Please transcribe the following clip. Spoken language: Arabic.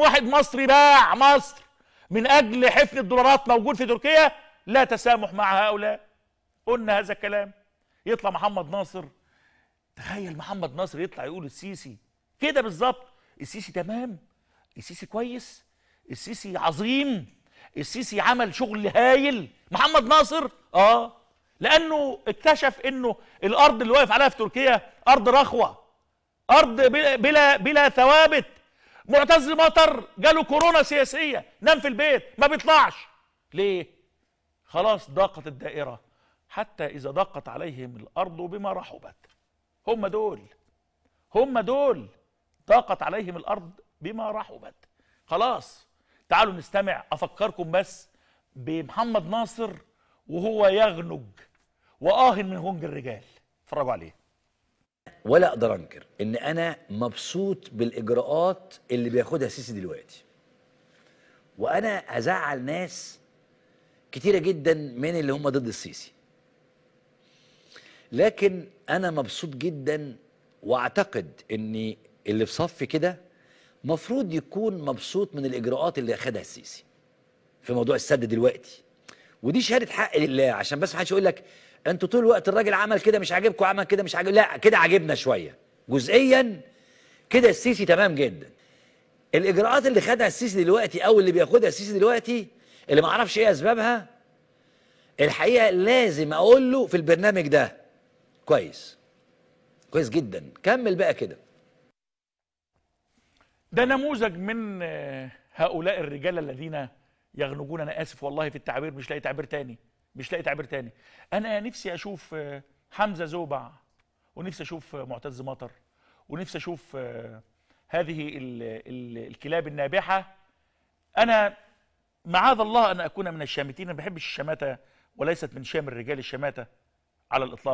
واحد مصري باع مصر من اجل حفن الدولارات موجود في تركيا لا تسامح مع هؤلاء قلنا هذا الكلام يطلع محمد ناصر تخيل محمد ناصر يطلع يقول السيسي كده بالظبط السيسي تمام السيسي كويس السيسي عظيم السيسي عمل شغل هايل محمد ناصر اه لانه اكتشف انه الارض اللي واقف عليها في تركيا ارض رخوه ارض بلا بلا, بلا ثوابت معتز مطر جاله كورونا سياسيه نام في البيت ما بيطلعش ليه خلاص ضاقت الدائره حتى اذا ضاقت عليهم الارض بما رحبت هم دول هم دول ضاقت عليهم الارض بما رحبت خلاص تعالوا نستمع افكركم بس بمحمد ناصر وهو يغنج واهن من هنج الرجال اتفرجوا عليه ولا اقدر انكر ان انا مبسوط بالاجراءات اللي بياخدها سيسي دلوقتي وانا هزعل ناس كتيره جدا من اللي هم ضد السيسي لكن انا مبسوط جدا واعتقد ان اللي في صفي كده مفروض يكون مبسوط من الاجراءات اللي اخدها السيسي في موضوع السد دلوقتي ودي شهاده حق لله عشان بس ما حدش يقول لك انتوا طول الوقت الراجل عمل كده مش عاجبكم عمل كده مش عاجب لا كده عاجبنا شويه جزئيا كده السيسي تمام جدا الاجراءات اللي خدها السيسي دلوقتي او اللي بياخدها السيسي دلوقتي اللي ما اعرفش ايه اسبابها الحقيقه لازم اقول له في البرنامج ده كويس كويس جدا كمل بقى كده ده نموذج من هؤلاء الرجال الذين يغنجون انا اسف والله في التعبير مش لاقي تعبير تاني مش لاقي تعبير تاني انا نفسي اشوف آه، حمزه زوبع ونفسي اشوف آه، معتز مطر ونفسي اشوف آه، هذه الكلاب النابحه انا معاذ الله ان اكون من الشامتين انا ما بحبش الشماته وليست من شام الرجال الشماته على الاطلاق